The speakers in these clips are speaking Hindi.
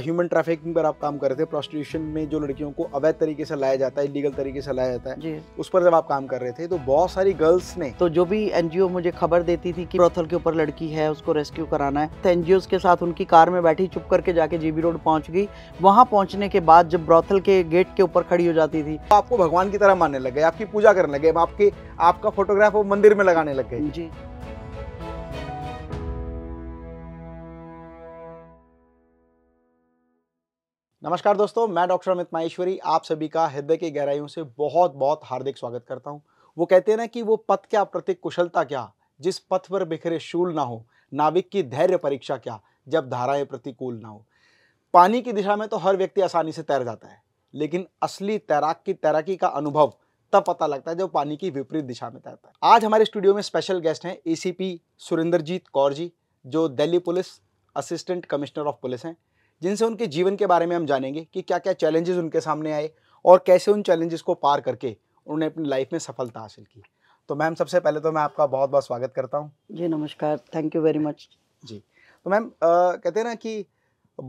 ह्यूमन ट्रैफिकिंग पर आप काम कर रहे थे प्रोस्टिट्यूशन में जो लड़कियों को अवैध तरीके से लाया जाता है इलीगल तरीके से लाया जाता है उस पर जब आप काम कर रहे थे तो बहुत सारी गर्ल्स ने तो जो भी एनजीओ मुझे खबर देती थी कि प्रोथल के ऊपर लड़की है उसको रेस्क्यू कराना है तो एनजीओ के साथ उनकी कार में बैठी चुप करके जाके जीबी रोड पहुंच गई वहां पहुंचने के बाद जब ब्रोथल के गेट के ऊपर खड़ी हो जाती थी आपको भगवान की तरह मानने लग गए आपकी पूजा करने लगे आपके आपका फोटोग्राफ वो मंदिर में लगाने लग गए जी नमस्कार दोस्तों मैं डॉक्टर अमित माहेश्वरी आप सभी का हृदय की गहराइयों से बहुत बहुत हार्दिक स्वागत करता हूं वो कहते हैं ना कि वो पथ क्या प्रति कुशलता क्या जिस पथ पर बिखरे शूल ना हो नाविक की धैर्य परीक्षा क्या जब धाराएं प्रतिकूल ना हो पानी की दिशा में तो हर व्यक्ति आसानी से तैर जाता है लेकिन असली तैराक की तैराकी का अनुभव तब पता लगता है जब पानी की विपरीत दिशा में तैरता है आज हमारे स्टूडियो में स्पेशल गेस्ट हैं एसीपी सुरेंद्रजीत कौर जी जो Delhi police assistant commissioner of police हैं जिनसे उनके जीवन के बारे में हम जानेंगे कि क्या क्या चैलेंजेस उनके सामने आए और कैसे उन चैलेंजेस को पार करके उन्होंने अपनी लाइफ में सफलता हासिल की तो मैम सबसे पहले तो मैं आपका बहुत बहुत स्वागत करता हूँ जी नमस्कार थैंक यू वेरी मच जी तो मैम कहते हैं ना कि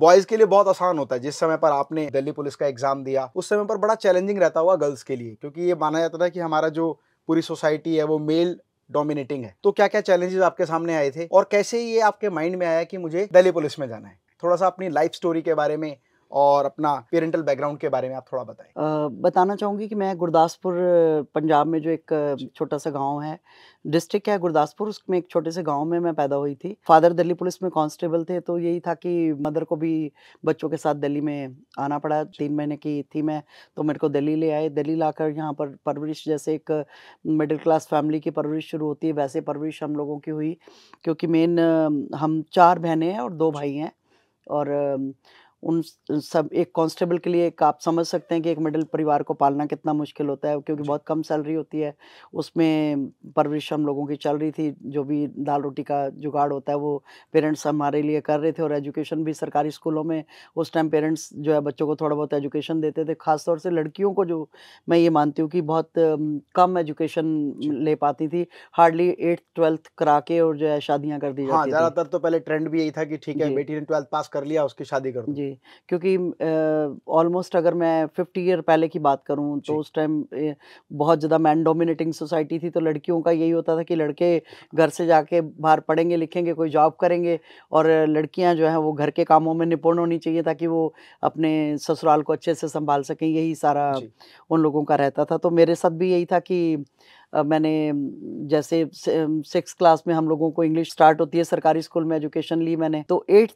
बॉयज़ के लिए बहुत आसान होता है जिस समय पर आपने दिल्ली पुलिस का एग्ज़ाम दिया उस समय पर बड़ा चैलेंजिंग रहता हुआ गर्ल्स के लिए क्योंकि ये माना जाता था कि हमारा जो पूरी सोसाइटी है वो मेल डोमिनेटिंग है तो क्या क्या चैलेंजेस आपके सामने आए थे और कैसे ये आपके माइंड में आया कि मुझे दिल्ली पुलिस में जाना है थोड़ा सा अपनी लाइफ स्टोरी के बारे में और अपना पेरेंटल बैकग्राउंड के बारे में आप थोड़ा बताएं बताना चाहूँगी कि मैं गुरदासपुर पंजाब में जो एक छोटा सा गांव है डिस्ट्रिक्ट है गुरदासपुर उसमें एक छोटे से गांव में मैं पैदा हुई थी फादर दिल्ली पुलिस में कांस्टेबल थे तो यही था कि मदर को भी बच्चों के साथ दिल्ली में आना पड़ा तीन महीने की थी मैं तो मेरे को दिल्ली ले आए दिल्ली लाकर यहाँ पर परवरिश जैसे एक मिडिल क्लास फैमिली की परवरिश शुरू होती है वैसे परवरिश हम लोगों की हुई क्योंकि मेन हम चार बहनें हैं और दो भाई हैं और उन सब एक कांस्टेबल के लिए एक आप समझ सकते हैं कि एक मिडिल परिवार को पालना कितना मुश्किल होता है क्योंकि बहुत कम सैलरी होती है उसमें परवरिश हम लोगों की चल रही थी जो भी दाल रोटी का जुगाड़ होता है वो पेरेंट्स हमारे लिए कर रहे थे और एजुकेशन भी सरकारी स्कूलों में उस टाइम पेरेंट्स जो है बच्चों को थोड़ा बहुत एजुकेशन देते थे ख़ासतौर से लड़कियों को जो मैं ये मानती हूँ कि बहुत कम एजुकेशन ले पाती थी हार्डली एट्थ ट्वेल्थ करा के और जो है शादियाँ कर दी हाँ, जाती ज़्यादातर तो पहले ट्रेंड भी यही था कि ठीक है बेटी ने ट्वेल्थ पास कर लिया उसकी शादी कर जी जी क्योंकि ऑलमोस्ट अगर मैं फिफ्टी ईयर पहले की बात करूँ तो उस टाइम बहुत ज़्यादा मैन डोमिनेटिंग सोसाइटी थी तो लड़कियों का यही होता था कि लड़के घर से जाके बाहर पढ़ेंगे लिखेंगे कोई जॉब करेंगे और लड़कियाँ जो हैं वो घर के कामों में निपुण होनी चाहिए ताकि वो अपने ससुराल को अच्छे से संभाल सकें यही सारा उन लोगों का रहता था तो मेरे साथ भी यही था कि मैंने जैसे सिक्स क्लास में हम लोगों को इंग्लिश स्टार्ट होती है सरकारी स्कूल में एजुकेशन ली मैंने तो एट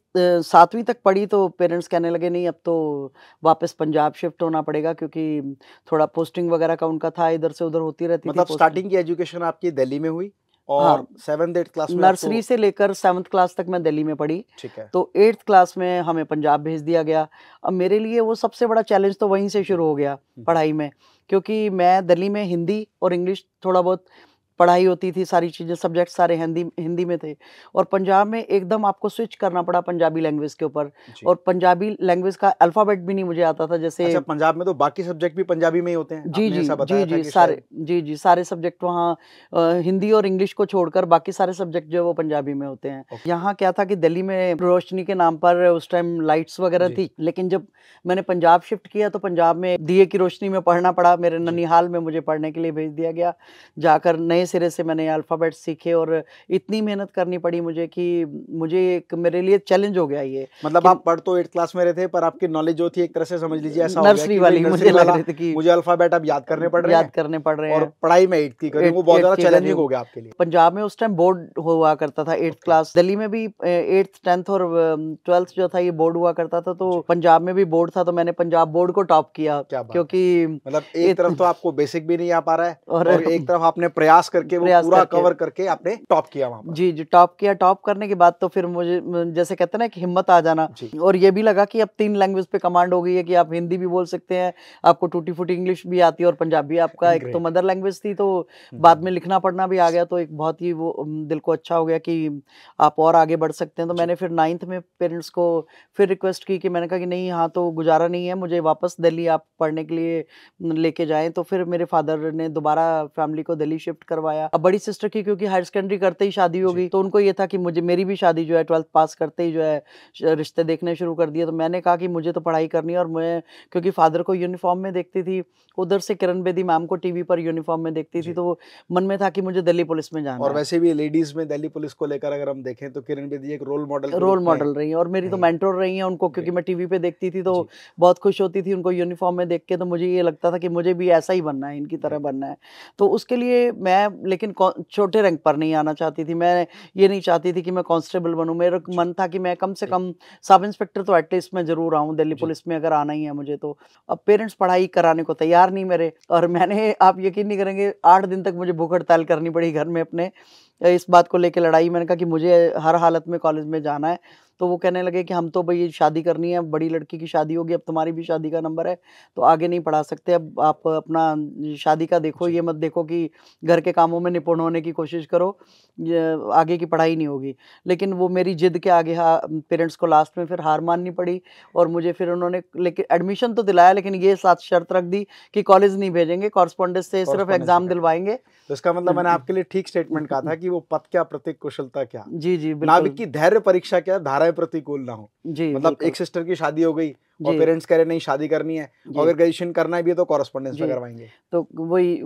सातवीं तक पढ़ी तो पेरेंट्स कहने लगे नहीं अब तो वापस पंजाब शिफ्ट होना पड़ेगा क्योंकि थोड़ा पोस्टिंग वगैरह का उनका था इधर से उधर होती रहती मतलब स्टार्टिंग की एजुकेशन आपकी दिल्ली में हुई और हाँ, क्लास में नर्सरी से लेकर सेवन्थ क्लास तक मैं दिल्ली में पढ़ी ठीक है तो एट्थ क्लास में हमें पंजाब भेज दिया गया अब मेरे लिए वो सबसे बड़ा चैलेंज तो वहीं से शुरू हो गया हम्म। पढ़ाई में क्योंकि मैं दिल्ली में हिंदी और इंग्लिश थोड़ा बहुत पढ़ाई होती थी सारी चीज़ें सब्जेक्ट सारे हिंदी हिंदी में थे और पंजाब में एकदम आपको स्विच करना पड़ा पंजाबी लैंग्वेज के ऊपर और पंजाबी लैंग्वेज का अल्फ़ाबेट भी नहीं मुझे आता था जैसे अच्छा, पंजाब में तो बाकी सब्जेक्ट भी पंजाबी में ही होते हैं जी जी जी जी सारे जी जी सारे सब्जेक्ट वहाँ हिंदी और इंग्लिश को छोड़कर बाकी सारे सब्जेक्ट जो है वो पंजाबी में होते हैं यहाँ क्या था कि दिल्ली में रोशनी के नाम पर उस टाइम लाइट्स वगैरह थी लेकिन जब मैंने पंजाब शिफ्ट किया तो पंजाब में दिए की रोशनी में पढ़ना पड़ा मेरे ननिहाल में मुझे पढ़ने के लिए भेज दिया गया जाकर नए सिरे से मैंने अल्फ़ाबेट सीखे और इतनी मेहनत करनी पड़ी मुझे कि मुझे एक मेरे लिए चैलेंज हो गया ये मतलब आप पढ़ तो एट क्लास में रहे थे पर आपकी नॉलेज जो थी एक तरह से समझ लीजिए ऐसा नर्सरी वाली मुझे लग रही थी कि मुझे अल्फ़ाबेट अब याद करने पड़ रहे याद करने पड़ रहे हैं और पढ़ाई में एट्थ की करीब वो बहुत ज़्यादा चैलेंजिंग हो गया आपके लिए पंजाब में उस टाइम बोर्ड हुआ करता था एट्थ क्लास दिल्ली में भी एट्थ टेंथ और ट्वेल्थ जो था ये बोर्ड हुआ करता था तो पंजाब में भी बोर्ड था तो मैंने पंजाब बोर्ड को टॉप किया क्योंकि मतलब एक तरफ तो आपको बेसिक भी नहीं आ पा रहा है और एक तरफ आपने प्रयास करके वो पूरा कवर करके आपने टॉप किया वहाँ जी जी टॉप किया टॉप करने के बाद तो फिर मुझे जैसे कहते हैं ना कि हिम्मत आ जाना और ये भी लगा कि अब तीन लैंग्वेज पे कमांड हो गई है कि आप हिंदी भी बोल सकते हैं आपको टूटी फूटी इंग्लिश भी आती है और पंजाबी आपका एक तो मदर लैंग्वेज थी तो हम्म, बाद हम्म, में हम्म। लिखना पढ़ना भी आ गया तो एक बहुत ही वो दिल को अच्छा हो गया कि आप और आगे बढ़ सकते हैं तो मैंने फिर नाइन्थ में पेरेंट्स को फिर रिक्वेस्ट की कि मैंने कहा कि नहीं हाँ तो गुजारा नहीं है मुझे वापस दिल्ली आप पढ़ने के लिए लेके जाए तो फिर मेरे फादर ने दोबारा फैमिली को दिल्ली शिफ्ट करवा करवाया अब बड़ी सिस्टर की क्योंकि हायर सेकेंडरी करते ही शादी हो गई तो उनको ये था कि मुझे मेरी भी शादी जो है ट्वेल्थ पास करते ही जो है रिश्ते देखने शुरू कर दिए तो मैंने कहा कि मुझे तो पढ़ाई करनी है और मैं क्योंकि फादर को यूनिफॉर्म में देखती थी उधर से किरण बेदी मैम को टीवी पर यूनिफॉर्म में देखती थी तो मन में था कि मुझे दिल्ली पुलिस में जाना और वैसे भी लेडीज में दिल्ली पुलिस को लेकर अगर हम देखें तो किरण बेदी एक रोल मॉडल रोल मॉडल रही है और मेरी तो मेंटोर रही है उनको क्योंकि मैं टीवी पे देखती थी तो बहुत खुश होती थी उनको यूनिफॉर्म में देख के तो मुझे ये लगता था कि मुझे भी ऐसा ही बनना है इनकी तरह बनना है तो उसके लिए मैं लेकिन छोटे रैंक पर नहीं आना चाहती थी मैं ये नहीं चाहती थी कि मैं कांस्टेबल बनूं मेरा मन था कि मैं कम से कम सब इंस्पेक्टर तो एटलीस्ट मैं ज़रूर आऊँ दिल्ली पुलिस में अगर आना ही है मुझे तो अब पेरेंट्स पढ़ाई कराने को तैयार नहीं मेरे और मैंने आप यकीन नहीं करेंगे आठ दिन तक मुझे भूख हड़ताल करनी पड़ी घर में अपने इस बात को लेके लड़ाई मैंने कहा कि मुझे हर हालत में कॉलेज में जाना है तो वो कहने लगे कि हम तो भाई शादी करनी है बड़ी लड़की की शादी होगी अब तुम्हारी भी शादी का नंबर है तो आगे नहीं पढ़ा सकते अब आप अपना शादी का देखो ये मत देखो कि घर के कामों में निपुण होने की कोशिश करो आगे की पढ़ाई नहीं होगी लेकिन वो मेरी जिद के आगे पेरेंट्स को लास्ट में फिर हार माननी पड़ी और मुझे फिर उन्होंने लेकिन एडमिशन तो दिलाया लेकिन ये साथ शर्त रख दी कि कॉलेज नहीं भेजेंगे कॉरस्पॉन्डेंस से सिर्फ एग्जाम दिलवाएंगे तो इसका मतलब तो मैंने आपके लिए ठीक स्टेटमेंट कहा था कि कि वो पथ क्या प्रत्येक कुशलता क्या जी जी नाविक की धैर्य परीक्षा क्या धाराएं प्रतिकूल ना हो जी मतलब एक सिस्टर की शादी हो गई और पेरेंट्स कह रहे नहीं शादी करनी है और अगर ग्रेजुएशन करना भी है तो कॉरेस्पॉन्डेंस में करवाएंगे तो वही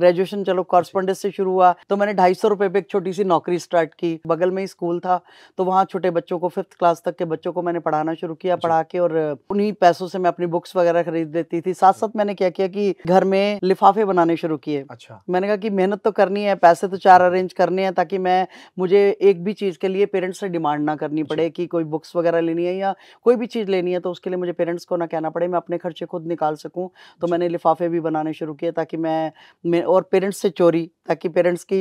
ग्रेजुएशन चलो कॉरेस्पॉन्डेंस से शुरू हुआ तो मैंने ढाई सौ रुपये पे एक छोटी सी नौकरी स्टार्ट की बगल में ही स्कूल था तो वहाँ छोटे बच्चों को फिफ्थ क्लास तक के बच्चों को मैंने पढ़ाना शुरू किया पढ़ा के और उन्हीं पैसों से मैं अपनी बुक्स वगैरह खरीद लेती थी साथ साथ मैंने क्या किया कि घर में लिफाफे बनाने शुरू किए अच्छा मैंने कहा कि मेहनत तो करनी है पैसे तो चार अरेंज हम्म। करने हैं ताकि मैं मुझे एक भी चीज़ के लिए पेरेंट्स से डिमांड ना करनी पड़े कि कोई बुक्स वगैरह लेनी है या कोई भी चीज़ लेनी है तो उसके लिए मुझे पेरेंट्स को ना कहना पड़े मैं अपने खर्चे खुद निकाल सकूँ तो मैंने लिफाफे भी बनाने शुरू किए ताकि मैं, मैं और पेरेंट्स से चोरी ताकि पेरेंट्स की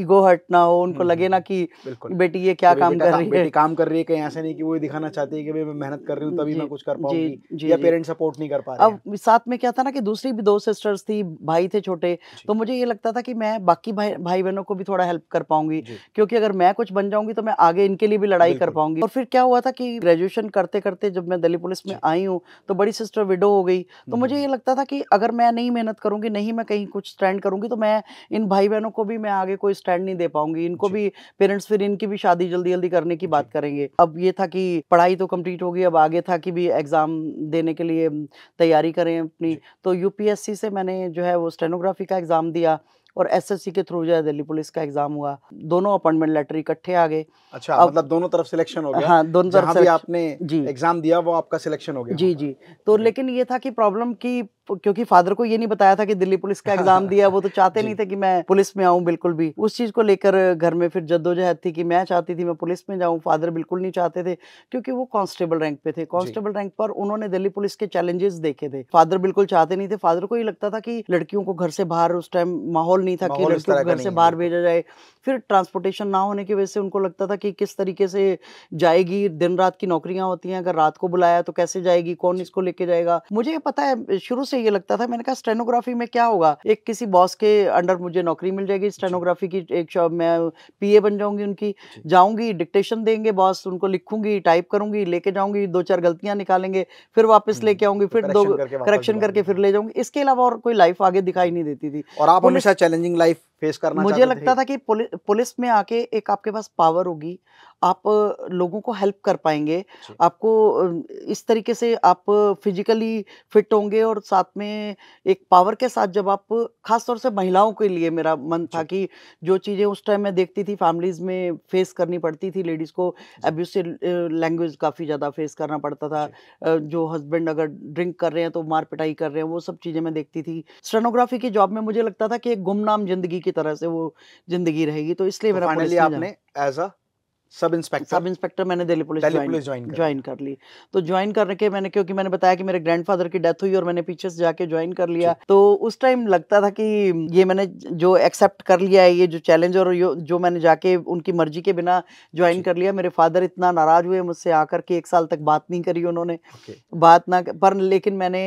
ईगो हट ना हो उनको हम्म, लगे ना हम्म, कि बेटी ये क्या काम कर रही है काम कर रही है कहीं ऐसा नहीं कि वो दिखाना चाहती है कि मैं मेहनत कर रही हूँ तभी मैं कुछ कर पाऊंगी या पेरेंट्स सपोर्ट नहीं कर पा रहे अब साथ में क्या था ना कि दूसरी भी दो सिस्टर्स थी भाई थे छोटे तो मुझे ये लगता था कि मैं बाकी भाई भाई बहनों को भी थोड़ा हेल्प कर पाऊंगी क्योंकि अगर मैं कुछ बन जाऊंगी तो मैं आगे इनके लिए भी लड़ाई कर पाऊंगी और फिर क्या हुआ था कि ग्रेजुएशन करते करते जब मैं दिल्ली पुलिस में आई बनाई हूँ तो बड़ी सिस्टर विडो हो गई तो मुझे हम्म। ये लगता था कि अगर मैं नहीं मेहनत करूँगी नहीं मैं कहीं कुछ स्टैंड करूँगी तो मैं इन भाई बहनों को भी मैं आगे कोई स्टैंड नहीं दे पाऊंगी इनको भी पेरेंट्स फिर इनकी भी शादी जल्दी जल्दी करने की बात करेंगे अब ये था कि पढ़ाई तो कम्प्लीट होगी अब आगे था कि भी एग्ज़ाम देने के लिए तैयारी करें अपनी तो यूपीएससी से मैंने जो है वो स्टेनोग्राफी का एग्ज़ाम दिया और एसएससी के थ्रू जो है दिल्ली पुलिस का एग्जाम हुआ दोनों अपॉइंटमेंट लेटर इकट्ठे आ गए अच्छा अब, मतलब दोनों तरफ सिलेक्शन हो गया हाँ दोनों तरफ आपने एग्जाम दिया वो आपका सिलेक्शन हो गया जी जी तो लेकिन ये था कि प्रॉब्लम की क्योंकि फादर को ये नहीं बताया था कि दिल्ली पुलिस का एग्जाम दिया वो तो चाहते नहीं थे कि मैं पुलिस में आऊं बिल्कुल भी उस चीज़ को लेकर घर में फिर जद्दोजहद थी कि मैं चाहती थी मैं पुलिस में जाऊँ फादर बिल्कुल नहीं चाहते थे क्योंकि वो कांस्टेबल रैंक पे थे कांस्टेबल रैंक पर उन्होंने दिल्ली पुलिस के चैलेंजेस देखे थे फादर बिल्कुल चाहते नहीं थे फादर को ये लगता था कि लड़कियों को घर से बाहर उस टाइम माहौल नहीं था कि लड़कियों को घर से बाहर भेजा जाए फिर ट्रांसपोर्टेशन ना होने की वजह से उनको लगता था कि किस तरीके से जाएगी दिन रात की नौकरियां होती हैं अगर रात को बुलाया तो कैसे जाएगी कौन इसको लेके जाएगा मुझे पता है शुरू से से ये लगता था मैंने कहा स्टेनोग्राफी में क्या होगा एक किसी बॉस के अंडर मुझे नौकरी मिल जाएगी स्टेनोग्राफी की एक शॉप मैं पीए बन जाऊंगी उनकी जाऊंगी डिक्टेशन देंगे बॉस उनको लिखूंगी टाइप करूंगी लेके जाऊंगी दो चार गलतियां निकालेंगे फिर वापस हम्म, लेके आऊंगी फिर दो करेक्शन करके फिर ले जाऊंगी इसके अलावा और कोई लाइफ आगे दिखाई नहीं देती थी और आप तो हमेशा चैलेंजिंग लाइफ फेस करना मुझे लगता थे? था कि पुलि, पुलिस में आके एक आपके पास पावर होगी आप लोगों को हेल्प कर पाएंगे आपको इस तरीके से आप फिजिकली फिट होंगे और साथ में एक पावर के साथ जब आप खास तौर से महिलाओं के लिए मेरा मन था कि जो चीज़ें उस टाइम मैं देखती थी फैमिलीज़ में फेस करनी पड़ती थी लेडीज़ को एब्यूसिव लैंग्वेज काफ़ी ज़्यादा फेस करना पड़ता था जो हस्बैंड अगर ड्रिंक कर रहे हैं तो मार पिटाई कर रहे हैं वो सब चीज़ें मैं देखती थी स्टेनोग्राफी की जॉब में मुझे लगता था कि एक गुमनाम जिंदगी की तरह से वो जिंदगी रहेगी तो इसलिए तो मेरा आपने as a sub inspector sub inspector मैंने दिल्ली पुलिस ज्वाइन ज्वाइन कर ली तो ज्वाइन करने के मैंने क्योंकि मैंने बताया कि मेरे ग्रैंडफादर की डेथ हुई और मैंने पीछे से जाके ज्वाइन कर लिया अच्छा। तो उस टाइम लगता था कि ये मैंने जो एक्सेप्ट कर लिया है ये जो चैलेंज और जो मैंने जाके उनकी मर्जी के बिना ज्वाइन अच्छा। कर लिया मेरे फादर इतना नाराज हुए मुझसे आकर के एक साल तक बात नहीं करी उन्होंने बात ना पर लेकिन मैंने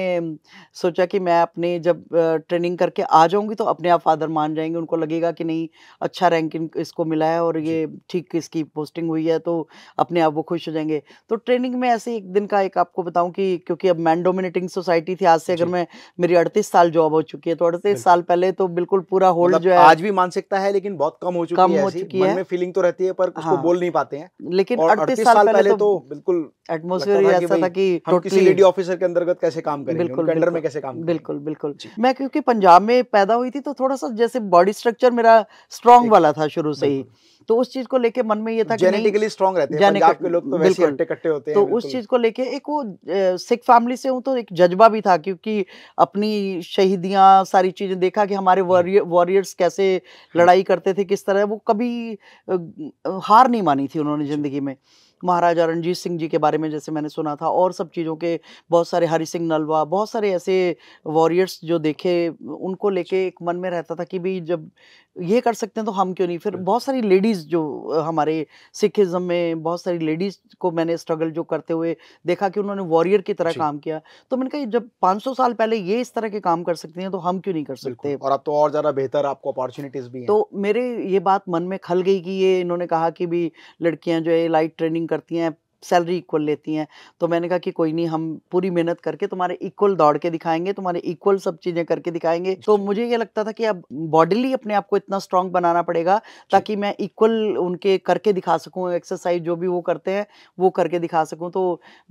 सोचा कि मैं अपने जब ट्रेनिंग करके आ जाऊंगी तो अपने आप फादर मान जाएंगे उनको लगेगा कि नहीं अच्छा रैंकिंग इसको मिला है और ये ठीक इसकी पोस्ट पोस्टिंग हुई है तो अपने आप वो खुश हो जाएंगे तो ट्रेनिंग में ऐसे एक दिन का एक आपको बताऊं कि क्योंकि अब मैन डोमिनेटिंग सोसाइटी थी आज से अगर मैं मेरी अड़तीस साल जॉब हो चुकी है तो अड़तीस साल पहले तो बिल्कुल पूरा होल्ड मतलब जो है आज भी मानसिकता है लेकिन बहुत कम हो चुकी है फीलिंग तो रहती है पर हाँ। बोल नहीं पाते हैं लेकिन अड़तीस साल पहले तो, तो बिल्कुल ऐसा था कि लेडी ऑफिसर के अंतर्गत कैसे काम करेंगे बिल्कुल में कैसे काम बिल्कुल बिल्कुल मैं क्योंकि पंजाब में पैदा हुई थी तो थोड़ा सा जैसे बॉडी स्ट्रक्चर मेरा स्ट्रांग वाला था शुरू से ही तो उस चीज को लेके मन में ये था जेनेटिकली रहते हैं पंजाब के लोग तो वैसे होते तो हैं तो उस चीज को लेके एक वो सिख फैमिली से हूँ तो एक जज्बा भी था क्योंकि अपनी शहीदियाँ सारी चीजें देखा कि हमारे वॉरियर्स कैसे लड़ाई करते थे किस तरह वो कभी हार नहीं मानी थी उन्होंने जिंदगी में महाराजा रणजीत सिंह जी के बारे में जैसे मैंने सुना था और सब चीज़ों के बहुत सारे हरि सिंह नलवा बहुत सारे ऐसे वॉरियर्स जो देखे उनको लेके एक मन में रहता था कि भाई जब ये कर सकते हैं तो हम क्यों नहीं फिर बहुत सारी लेडीज़ जो हमारे सिखिज़म में बहुत सारी लेडीज़ को मैंने स्ट्रगल जो करते हुए देखा कि उन्होंने वॉरियर की तरह काम किया तो मैंने कहा जब 500 साल पहले ये इस तरह के काम कर सकते हैं तो हम क्यों नहीं कर सकते और अब तो और ज़्यादा बेहतर आपको अपॉर्चुनिटीज़ भी तो मेरे ये बात मन में खल गई कि ये इन्होंने कहा कि भी लड़कियाँ जो है लाइट ट्रेनिंग करती हैं सैलरी इक्वल लेती हैं तो मैंने कहा कि कोई नहीं हम पूरी मेहनत करके तुम्हारे इक्वल दौड़ के दिखाएंगे तुम्हारे इक्वल सब चीज़ें करके दिखाएंगे तो मुझे ये लगता था कि अब बॉडीली अपने आप को इतना स्ट्रांग बनाना पड़ेगा ताकि मैं इक्वल उनके करके दिखा सकूँ एक्सरसाइज जो भी वो करते हैं वो करके दिखा सकूँ तो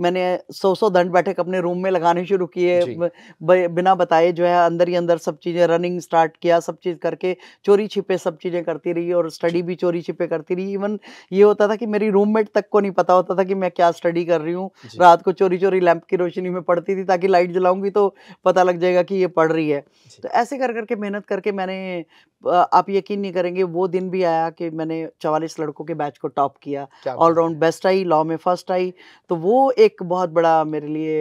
मैंने सौ सौ दंड बैठक अपने रूम में लगाने शुरू किए बिना बताए जो है अंदर ही अंदर सब चीज़ें रनिंग स्टार्ट किया सब चीज़ करके चोरी छिपे सब चीज़ें करती रही और स्टडी भी चोरी छिपे करती रही इवन ये होता था कि मेरी रूममेट तक को नहीं पता होता था कि मैं क्या स्टडी कर रही हूँ रात को चोरी चोरी लैंप की रोशनी में पढ़ती थी ताकि लाइट जलाऊंगी तो पता लग जाएगा कि ये पढ़ रही है तो ऐसे कर करके मेहनत करके मैंने आप यकीन नहीं करेंगे वो दिन भी आया कि मैंने चवालीस लड़कों के बैच को टॉप किया ऑलराउंड बेस्ट आई लॉ में फर्स्ट आई तो वो एक बहुत बड़ा मेरे लिए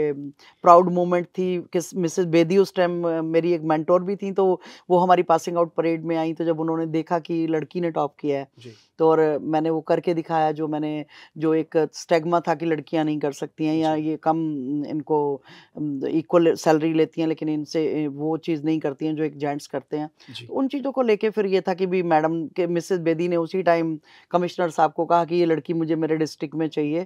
प्राउड मोमेंट थी कि मिसेस बेदी उस टाइम मेरी एक मेंटोर भी थी तो वो हमारी पासिंग आउट परेड में आई तो जब उन्होंने देखा कि लड़की ने टॉप किया है तो और मैंने वो करके दिखाया जो मैंने जो एक स्टेग स्टिग्मा था कि लड़कियां नहीं कर सकती हैं या ये कम इनको इक्वल सैलरी लेती हैं लेकिन इनसे वो चीज़ नहीं करती हैं जो एक जेंट्स करते हैं तो उन चीज़ों को लेके फिर ये था कि भी मैडम के मिसेस बेदी ने उसी टाइम कमिश्नर साहब को कहा कि ये लड़की मुझे मेरे डिस्ट्रिक्ट में चाहिए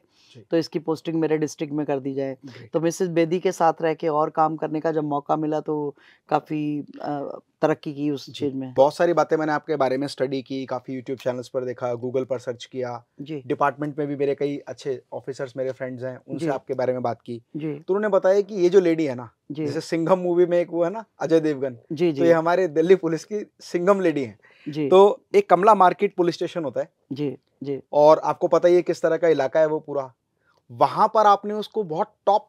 तो इसकी पोस्टिंग मेरे डिस्ट्रिक्ट में कर दी जाए तो मिसेस बेदी के साथ रह के और काम करने का जब मौका मिला तो काफ़ी तरक्की की उस चीज़ में बहुत सारी बातें मैंने आपके बारे में स्टडी की काफ़ी यूट्यूब चैनल्स पर देखा गूगल पर सर्च किया जी डिपार्टमेंट में भी मेरे कई अच्छे ऑफिसर्स मेरे फ्रेंड्स हैं उनसे आपके बारे में बात की तो उन्होंने बताया कि ये जो लेडी है ना जैसे सिंघम मूवी में एक वो है ना अजय देवगन जी, जी. तो ये हमारे दिल्ली पुलिस की सिंघम लेडी है जी. तो एक कमला मार्केट पुलिस स्टेशन होता है जी जी और आपको पता ही है किस तरह का इलाका है वो पूरा वहां पर आपने उसको बहुत टॉप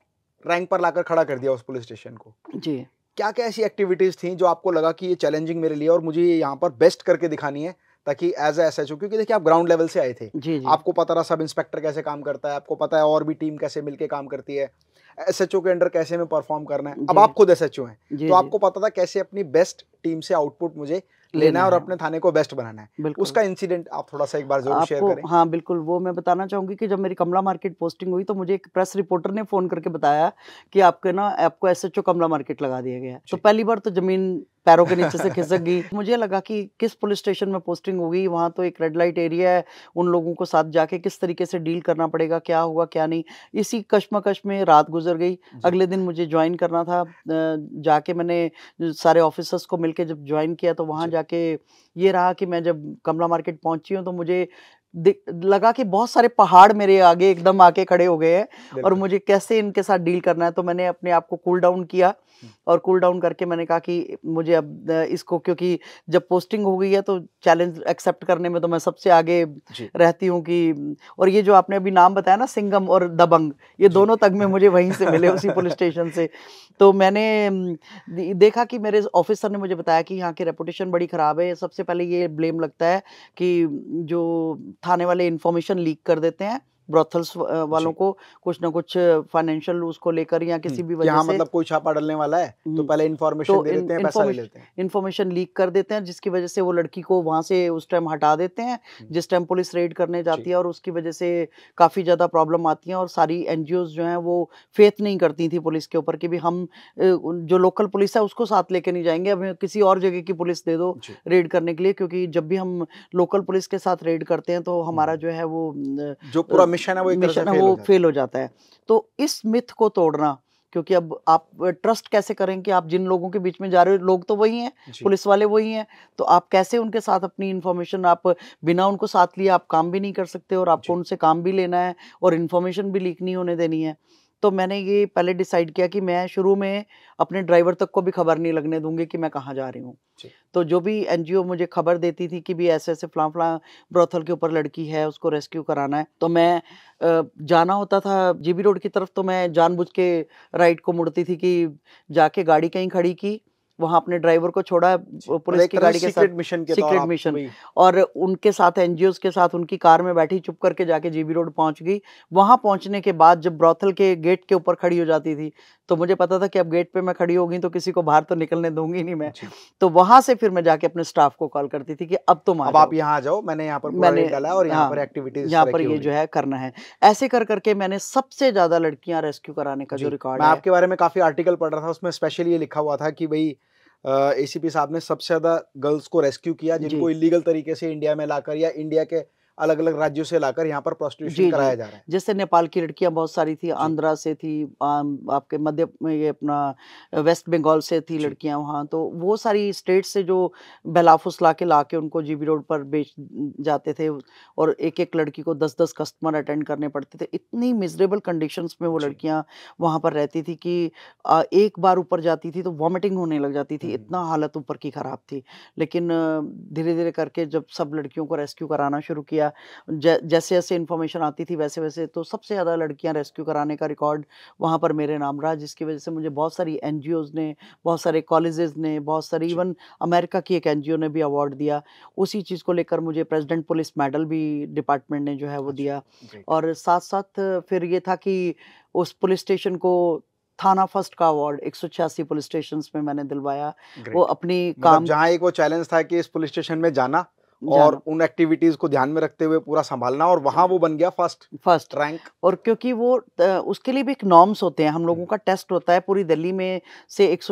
रैंक पर लाकर खड़ा कर दिया उस पुलिस स्टेशन को जी क्या क्या ऐसी एक्टिविटीज थी जो आपको लगा कि ये चैलेंजिंग मेरे लिए और मुझे यहाँ पर बेस्ट करके दिखानी है ताकि एज एस एच ओ क्योंकि देखिए आप ग्राउंड लेवल से आए थे जी जी। आपको पता रहा सब इंस्पेक्टर कैसे काम करता है आपको पता है और भी टीम कैसे मिलके काम करती है एस एच ओ के अंडर कैसे में परफॉर्म करना है अब आप खुद एस एच ओ है तो आपको पता था कैसे अपनी बेस्ट टीम से आउटपुट मुझे लेना है और अपने थाने को बेस्ट बनाना है उसका इंसिडेंट आप थोड़ा सा एक बार जरूर शेयर करें हाँ बिल्कुल वो मैं बताना चाहूंगी कि जब मेरी कमला मार्केट पोस्टिंग हुई तो मुझे एक प्रेस रिपोर्टर ने फोन करके बताया कि आपके ना आपको S H O Kamla market लगा दिया गया है तो पहली बार तो जमीन पैरों के नीचे से खिसक गई मुझे लगा कि किस पुलिस स्टेशन में पोस्टिंग होगी वहाँ तो एक रेड लाइट एरिया है उन लोगों को साथ जाके किस तरीके से डील करना पड़ेगा क्या होगा क्या नहीं इसी कश्मकश में रात गुजर गई अगले दिन मुझे ज्वाइन करना था जाके मैंने सारे ऑफिसर्स को मिलकर जब ज्वाइन किया तो वहाँ जाके ये रहा कि मैं जब कमला मार्केट पहुँची हूँ तो मुझे लगा कि बहुत सारे पहाड़ मेरे आगे एकदम आके खड़े हो गए हैं और मुझे कैसे इनके साथ डील करना है तो मैंने अपने आप को कूल डाउन किया और कूल डाउन करके मैंने कहा कि मुझे अब इसको क्योंकि जब पोस्टिंग हो गई है तो चैलेंज एक्सेप्ट करने में तो मैं सबसे आगे रहती हूँ कि और ये जो आपने अभी नाम बताया ना सिंगम और दबंग ये दोनों तक में मुझे वहीं से मिले उसी पुलिस स्टेशन से तो मैंने देखा कि मेरे ऑफिसर ने मुझे बताया कि यहाँ की रेपुटेशन बड़ी ख़राब है सबसे पहले ये ब्लेम लगता है कि जो थाने वाले इन्फॉर्मेशन लीक कर देते हैं ब्रोथल्स वालों को कुछ ना कुछ फाइनेंशियल उसको लेकर या हम्म, किसी भी वजह से मतलब कोई छापा डालने वाला है तो हम्म, पहले इन्फॉर्मेशन तो दे देते हैं पैसा ले लेते हैं इन्फॉर्मेशन लीक कर देते हैं जिसकी वजह से वो लड़की को वहां से उस टाइम हटा देते हैं हम्म। जिस टाइम पुलिस रेड करने जाती है और उसकी वजह से काफ़ी ज़्यादा प्रॉब्लम आती है और सारी एन जो है वो फेथ नहीं करती थी पुलिस के ऊपर की भी हम जो लोकल पुलिस है उसको साथ लेके नहीं जाएंगे अब किसी और जगह की पुलिस दे दो रेड करने के लिए क्योंकि जब भी हम लोकल पुलिस के साथ रेड करते हैं तो हमारा जो है वो जो पूरा मिशन है वो मिशन है वो फेल हो जाता है तो इस मिथ को तोड़ना क्योंकि अब आप ट्रस्ट कैसे करें कि आप जिन लोगों के बीच में जा रहे हो लोग तो वही हैं पुलिस वाले वही हैं तो आप कैसे उनके साथ अपनी इन्फॉर्मेशन आप बिना उनको साथ लिए आप काम भी नहीं कर सकते और आपको उनसे काम भी लेना है और इन्फॉर्मेशन भी लीक नहीं होने देनी है तो मैंने ये पहले डिसाइड किया कि मैं शुरू में अपने ड्राइवर तक को भी खबर नहीं लगने दूंगी कि मैं कहाँ जा रही हूँ तो जो भी एनजीओ मुझे खबर देती थी कि भी ऐसे ऐसे फ्लां फ्लां ब्रोथल के ऊपर लड़की है उसको रेस्क्यू कराना है तो मैं जाना होता था जीबी रोड की तरफ तो मैं जानबूझ के राइट को मुड़ती थी कि जाके गाड़ी कहीं खड़ी की वहाँ अपने ड्राइवर को छोड़ा पुलिस मतलब की गाड़ी के साथ मिशन के सीक्रेट मिशन और उनके साथ एनजीओ के साथ उनकी कार में बैठी चुप करके जाके जीबी रोड पहुंच गई वहां पहुंचने के बाद जब ब्रॉथल के गेट के ऊपर खड़ी हो जाती थी तो मुझे पता था कि अब गेट पे मैं खड़ी होगी तो किसी को बाहर तो निकलने दूंगी नहीं मैं तो वहां से फिर मैं जाके अपने स्टाफ को कॉल करती थी कि अब तुम अब आप यहाँ जाओ मैंने यहाँ पर मैंने और यहाँ हाँ, पर एक्टिविटीज यहाँ पर ये जो है करना है ऐसे कर करके मैंने सबसे ज्यादा लड़कियां रेस्क्यू कराने का जो रिकॉर्ड आपके बारे में काफी आर्टिकल पढ़ रहा था उसमें स्पेशली ये लिखा हुआ था कि भाई एसीपी साहब ने सबसे ज्यादा गर्ल्स को रेस्क्यू किया जिनको इलीगल तरीके से इंडिया में लाकर या इंडिया के अलग अलग राज्यों से लाकर यहाँ पर प्रोस्टिट्यूशन कराया जा रहा है जैसे नेपाल की लड़कियाँ बहुत सारी थी आंध्रा से थी आपके मध्य ये अपना वेस्ट बंगाल से थी लड़कियाँ वहाँ तो वो सारी स्टेट से जो बेलाफुस ला के ला के उनको बी रोड पर बेच जाते थे और एक एक लड़की को दस दस कस्टमर अटेंड करने पड़ते थे इतनी मिजरेबल कंडीशन में वो लड़कियाँ वहाँ पर रहती थी कि एक बार ऊपर जाती थी तो वॉमिटिंग होने लग जाती थी हम्म। इतना हालत ऊपर की ख़राब थी लेकिन धीरे धीरे करके जब सब लड़कियों को रेस्क्यू कराना शुरू किया गया जैसे जैसे इन्फॉर्मेशन आती थी वैसे वैसे तो सबसे ज़्यादा लड़कियां रेस्क्यू कराने का रिकॉर्ड वहाँ पर मेरे नाम रहा जिसकी वजह से मुझे बहुत सारी एन ने बहुत सारे कॉलेजेस ने बहुत सारी इवन अमेरिका की एक एन ने भी अवार्ड दिया उसी चीज़ को लेकर मुझे प्रेजिडेंट पुलिस मेडल भी डिपार्टमेंट ने जो है वो अच्छा, दिया और साथ साथ फिर ये था कि उस पुलिस स्टेशन को थाना फर्स्ट का अवार्ड एक पुलिस स्टेशन में मैंने दिलवाया वो अपनी मतलब काम जहाँ एक वो चैलेंज था कि इस पुलिस स्टेशन में जाना और उन एक्टिविटीज को ध्यान में रखते हुए पूरा संभालना और वहाँ वो बन गया फर्स्ट फर्स्ट रैंक और क्योंकि वो उसके लिए भी एक नॉर्म्स होते हैं हम लोगों हम्म। का टेस्ट होता है पूरी दिल्ली में से एक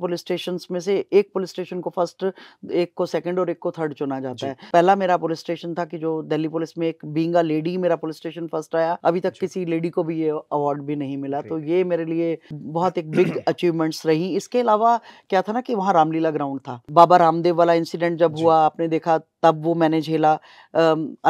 पुलिस स्टेशन में से एक पुलिस स्टेशन को फर्स्ट एक को सेकंड और एक को थर्ड चुना जाता है पहला मेरा पुलिस स्टेशन था कि जो दिल्ली पुलिस में एक बींगा लेडी मेरा पुलिस स्टेशन फर्स्ट आया अभी तक किसी लेडी को भी ये अवार्ड भी नहीं मिला तो ये मेरे लिए बहुत एक बिग अचीवमेंट्स रही इसके अलावा क्या था ना कि वहाँ रामलीला ग्राउंड था बाबा रामदेव वाला इंसिडेंट जब हुआ आपने देखा तब तब वो मैंने झेला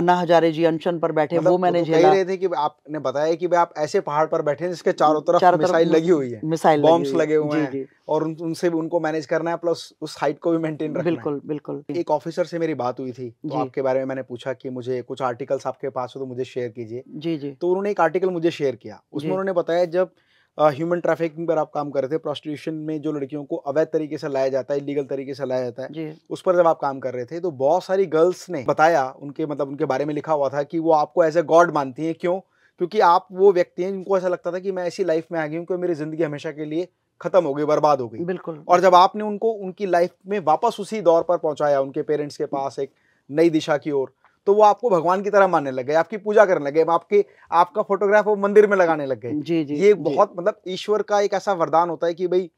अन्ना हजारे जी अनशन पर बैठे मतलब वो मैंने तो झेला तो रहे थे कि आपने बताया कि आप ऐसे पहाड़ पर बैठे हैं जिसके चारों तरफ चारों मिसाइल तरफ लगी हुई है मिसाइल बॉम्ब्स लगे हुए हैं और उन, उनसे भी उनको मैनेज करना है प्लस उस हाइट को भी मेंटेन रखना बिल्कुल बिल्कुल एक ऑफिसर से मेरी बात हुई थी तो आपके बारे में मैंने पूछा कि मुझे कुछ आर्टिकल्स आपके पास हो तो मुझे शेयर कीजिए जी जी तो उन्होंने एक आर्टिकल मुझे शेयर किया उसमें उन्होंने बताया जब ह्यूमन ट्रैफिकिंग पर आप काम कर रहे थे प्रोस्टिट्यूशन में जो लड़कियों को अवैध तरीके से लाया जाता है इलीगल तरीके से लाया जाता है उस पर जब आप काम कर रहे थे तो बहुत सारी गर्ल्स ने बताया उनके मतलब उनके बारे में लिखा हुआ था कि वो आपको एज ए गॉड मानती हैं क्यों क्योंकि आप वो व्यक्ति हैं जिनको ऐसा लगता था कि मैं ऐसी लाइफ में आ गई हूँ कि मेरी जिंदगी हमेशा के लिए खत्म हो गई बर्बाद हो गई बिल्कुल और जब आपने उनको उनकी लाइफ में वापस उसी दौर पर पहुंचाया उनके पेरेंट्स के पास एक नई दिशा की ओर तो वो आपको भगवान की तरह मानने लग गए आपकी पूजा करने लगे आपके आपका फोटोग्राफ वो मंदिर में लगाने लग गए ये बहुत मतलब ईश्वर का एक ऐसा वरदान होता है कि भाई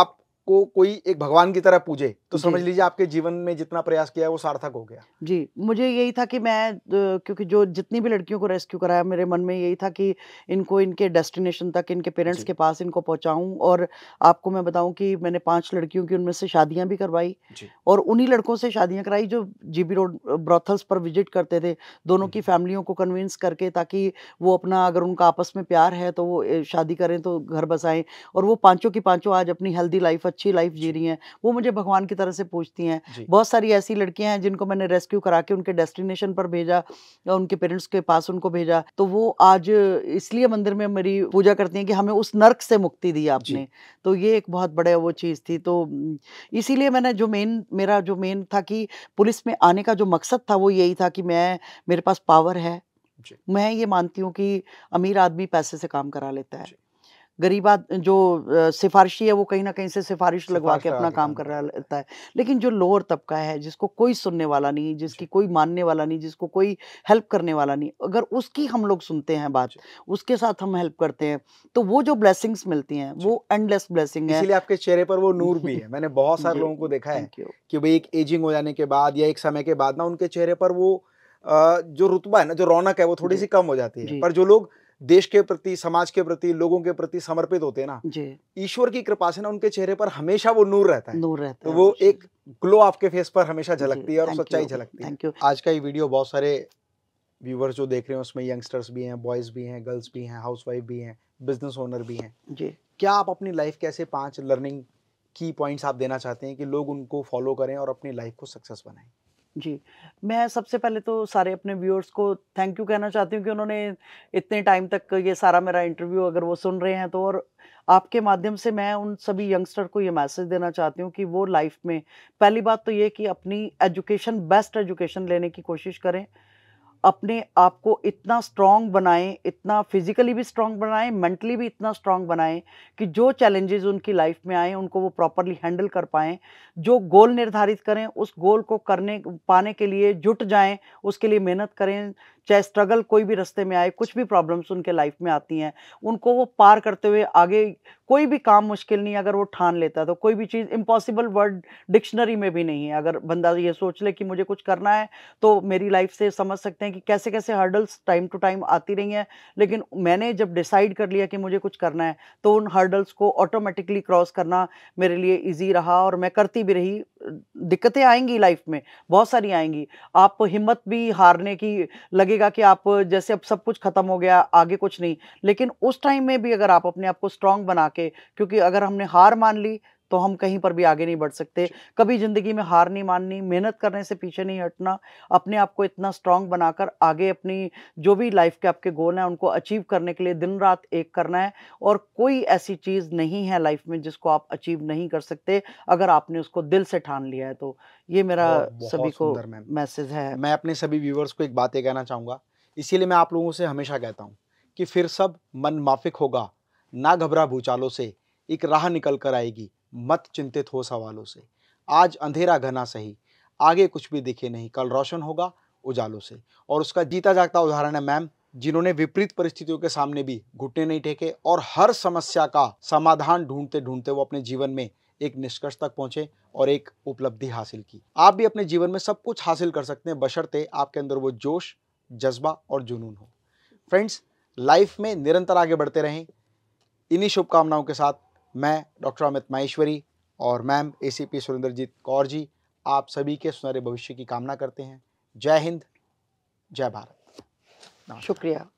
आप को कोई एक भगवान की तरह पूजे तो समझ लीजिए आपके जीवन में जितना प्रयास किया है वो सार्थक हो गया जी मुझे यही था कि मैं क्योंकि जो जितनी भी लड़कियों को रेस्क्यू कराया मेरे मन में यही था कि इनको इनके डेस्टिनेशन तक इनके पेरेंट्स के पास इनको पहुंचाऊं और आपको मैं बताऊं कि मैंने पांच लड़कियों की उनमें से शादियां भी करवाई और उन्ही लड़कों से शादियां कराई जो जीबी रोड ब्रॉथल्स पर विजिट करते थे दोनों की हम्म। फैमिलियों को कन्विंस करके ताकि वो अपना अगर उनका आपस में प्यार है तो वो शादी करें तो घर बसाएं और वो पांचों की पांचों आज अपनी हेल्दी लाइफ अच्छी लाइफ जी रही हैं वो मुझे भगवान की तरह से पूछती हैं बहुत सारी ऐसी लड़कियां हैं जिनको मैंने रेस्क्यू करा के उनके डेस्टिनेशन पर भेजा या उनके पेरेंट्स के पास उनको भेजा तो वो आज इसलिए मंदिर में मेरी पूजा करती हैं कि हमें उस नर्क से मुक्ति दी आपने तो ये एक बहुत बड़े वो चीज़ थी तो इसीलिए मैंने जो मेन मेरा जो मेन था कि पुलिस में आने का जो मकसद था वो यही था कि मैं मेरे पास पावर है मैं ये मानती हूँ कि अमीर आदमी पैसे से काम करा लेता है गरीबा जो सिफारिशी है वो कहीं ना कहीं से सिफारिश लगवा के अपना काम कर रहा रहता है लेकिन जो लोअर तबका है जिसको कोई सुनने वाला नहीं जिसकी कोई मानने वाला नहीं जिसको कोई हेल्प करने वाला नहीं अगर उसकी हम लोग सुनते हैं बात उसके साथ हम हेल्प करते हैं तो वो जो ब्लेसिंग्स मिलती हैं वो एंडलेस ब्लेसिंग है इसलिए आपके चेहरे पर वो नूर भी है मैंने बहुत सारे लोगों को देखा है कि भाई एक एजिंग हो जाने के बाद या एक समय के बाद ना उनके चेहरे पर वो जो रुतबा है ना जो रौनक है वो थोड़ी सी कम हो जाती है पर जो लोग देश के प्रति समाज के प्रति लोगों के प्रति समर्पित होते हैं ना ईश्वर की कृपा से ना उनके चेहरे पर हमेशा वो नूर रहता है नूर रहता तो है तो वो एक ग्लो आपके फेस पर हमेशा झलकती है और सच्चाई झलकती है आज का ये वीडियो बहुत सारे व्यूवर्स जो देख रहे हैं उसमें यंगस्टर्स भी हैं बॉयज भी हैं गर्ल्स भी हैं हाउसवाइफ भी हैं बिजनेस ओनर भी हैं जी क्या आप अपनी लाइफ के ऐसे पांच लर्निंग की पॉइंट्स आप देना चाहते हैं कि लोग उनको फॉलो करें और अपनी लाइफ को सक्सेस बनाएं जी मैं सबसे पहले तो सारे अपने व्यूअर्स को थैंक यू कहना चाहती हूँ कि उन्होंने इतने टाइम तक ये सारा मेरा इंटरव्यू अगर वो सुन रहे हैं तो और आपके माध्यम से मैं उन सभी यंगस्टर को ये मैसेज देना चाहती हूँ कि वो लाइफ में पहली बात तो ये कि अपनी एजुकेशन बेस्ट एजुकेशन लेने की कोशिश करें अपने आप को इतना स्ट्रॉन्ग बनाएं इतना फिज़िकली भी स्ट्रॉन्ग बनाएं मेंटली भी इतना स्ट्रॉन्ग बनाएं कि जो चैलेंजेस उनकी लाइफ में आए उनको वो प्रॉपरली हैंडल कर पाएँ जो गोल निर्धारित करें उस गोल को करने पाने के लिए जुट जाएं उसके लिए मेहनत करें चाहे स्ट्रगल कोई भी रास्ते में आए कुछ भी प्रॉब्लम्स उनके लाइफ में आती हैं उनको वो पार करते हुए आगे कोई भी काम मुश्किल नहीं अगर वो ठान लेता है तो कोई भी चीज़ इम्पॉसिबल वर्ड डिक्शनरी में भी नहीं है अगर बंदा ये सोच ले कि मुझे कुछ करना है तो मेरी लाइफ से समझ सकते हैं कि कैसे कैसे हर्डल्स टाइम टू टाइम आती रही हैं लेकिन मैंने जब डिसाइड कर लिया कि मुझे कुछ करना है तो उन हर्डल्स को ऑटोमेटिकली क्रॉस करना मेरे लिए ईजी रहा और मैं करती भी रही दिक्कतें आएंगी लाइफ में बहुत सारी आएंगी आप हिम्मत भी हारने की लगे लगेगा कि आप जैसे अब सब कुछ खत्म हो गया आगे कुछ नहीं लेकिन उस टाइम में भी अगर आप अपने आप को स्ट्रांग बना के क्योंकि अगर हमने हार मान ली तो हम कहीं पर भी आगे नहीं बढ़ सकते कभी ज़िंदगी में हार नहीं माननी मेहनत करने से पीछे नहीं हटना अपने आप को इतना स्ट्रांग बनाकर आगे अपनी जो भी लाइफ के आपके गोल हैं उनको अचीव करने के लिए दिन रात एक करना है और कोई ऐसी चीज़ नहीं है लाइफ में जिसको आप अचीव नहीं कर सकते अगर आपने उसको दिल से ठान लिया है तो ये मेरा सभी को मैसेज है मैं अपने सभी व्यूवर्स को एक बात ये कहना चाहूंगा इसीलिए मैं आप लोगों से हमेशा कहता हूँ कि फिर सब मन माफिक होगा ना घबरा भूचालों से एक राह निकल कर आएगी मत चिंतित हो सवालों से आज अंधेरा घना सही आगे कुछ भी दिखे नहीं कल रोशन होगा उजालों से और उसका जीता जागता उदाहरण है मैम जिन्होंने विपरीत परिस्थितियों के सामने भी घुटने नहीं टेके और हर समस्या का समाधान ढूंढते ढूंढते वो अपने जीवन में एक निष्कर्ष तक पहुंचे और एक उपलब्धि हासिल की आप भी अपने जीवन में सब कुछ हासिल कर सकते हैं बशर्ते आपके अंदर वो जोश जज्बा और जुनून हो फ्रेंड्स लाइफ में निरंतर आगे बढ़ते रहें इन्हीं शुभकामनाओं के साथ मैं डॉक्टर अमित माहेश्वरी और ma'am A C P Surendrajit Kaur ji आप सभी के सुनहरे भविष्य की कामना करते हैं जय हिंद जय भारत शुक्रिया